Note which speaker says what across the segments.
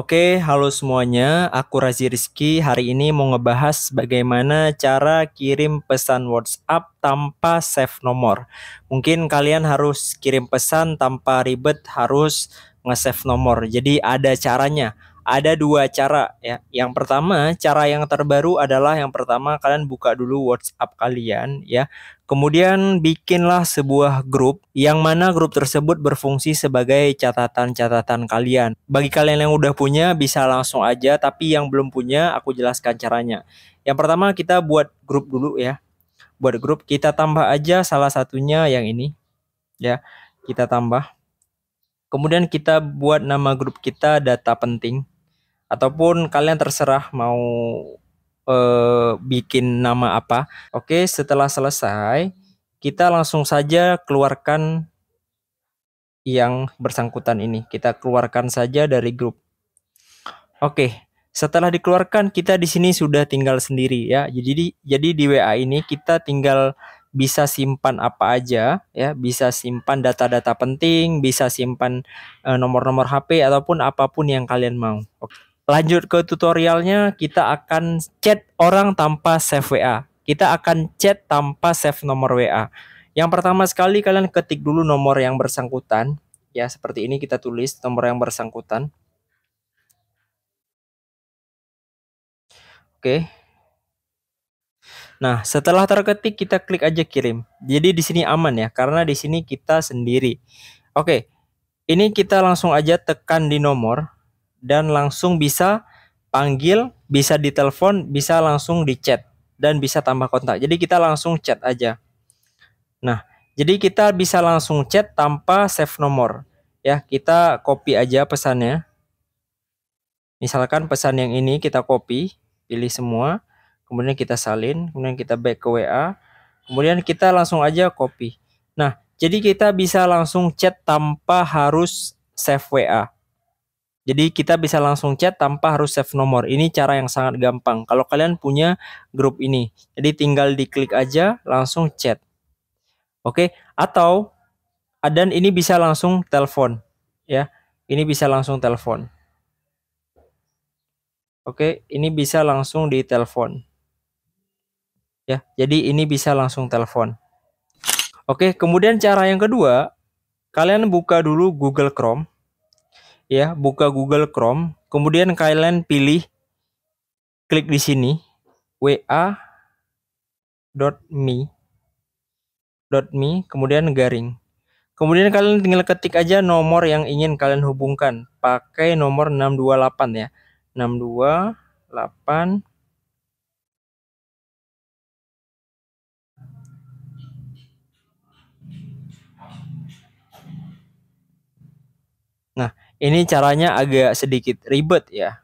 Speaker 1: Oke, halo semuanya. Aku Razi Rizky. Hari ini mau ngebahas bagaimana cara kirim pesan WhatsApp tanpa save nomor. Mungkin kalian harus kirim pesan tanpa ribet harus nge-save nomor. Jadi ada caranya ada dua cara ya. Yang pertama, cara yang terbaru adalah yang pertama kalian buka dulu WhatsApp kalian ya. Kemudian bikinlah sebuah grup yang mana grup tersebut berfungsi sebagai catatan-catatan kalian. Bagi kalian yang udah punya bisa langsung aja, tapi yang belum punya aku jelaskan caranya. Yang pertama kita buat grup dulu ya. Buat grup kita tambah aja salah satunya yang ini ya. Kita tambah. Kemudian kita buat nama grup kita data penting ataupun kalian terserah mau eh, bikin nama apa. Oke, setelah selesai kita langsung saja keluarkan yang bersangkutan ini. Kita keluarkan saja dari grup. Oke, setelah dikeluarkan kita di sini sudah tinggal sendiri ya. Jadi jadi di WA ini kita tinggal bisa simpan apa aja ya, bisa simpan data-data penting, bisa simpan eh, nomor-nomor uh, HP ataupun apapun yang kalian mau. Oke. Lanjut ke tutorialnya, kita akan chat orang tanpa save WA. Kita akan chat tanpa save nomor WA. Yang pertama sekali kalian ketik dulu nomor yang bersangkutan. Ya, seperti ini kita tulis nomor yang bersangkutan. Oke. Nah, setelah terketik kita klik aja kirim. Jadi di sini aman ya, karena di sini kita sendiri. Oke. Ini kita langsung aja tekan di nomor dan langsung bisa panggil, bisa ditelepon, bisa langsung di chat dan bisa tambah kontak. Jadi kita langsung chat aja. Nah, jadi kita bisa langsung chat tanpa save nomor. Ya, kita copy aja pesannya. Misalkan pesan yang ini kita copy, pilih semua, kemudian kita salin, kemudian kita back ke WA, kemudian kita langsung aja copy. Nah, jadi kita bisa langsung chat tanpa harus save WA. Jadi kita bisa langsung chat tanpa harus save nomor. Ini cara yang sangat gampang. Kalau kalian punya grup ini, jadi tinggal diklik aja langsung chat. Oke, atau dan ini bisa langsung telepon ya. Ini bisa langsung telepon. Oke, ini bisa langsung di telepon. Ya, jadi ini bisa langsung telepon. Oke, kemudian cara yang kedua, kalian buka dulu Google Chrome ya buka Google Chrome kemudian kalian pilih klik di sini wa.me.me .me kemudian garing kemudian kalian tinggal ketik aja nomor yang ingin kalian hubungkan pakai nomor 628 ya 628 Ini caranya agak sedikit ribet ya.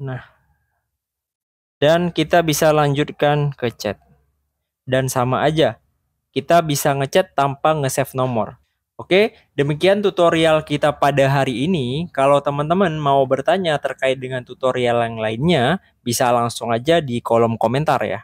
Speaker 1: Nah, dan kita bisa lanjutkan ke chat. Dan sama aja, kita bisa ngechat tanpa nge-save nomor. Oke, demikian tutorial kita pada hari ini. Kalau teman-teman mau bertanya terkait dengan tutorial yang lainnya, bisa langsung aja di kolom komentar ya.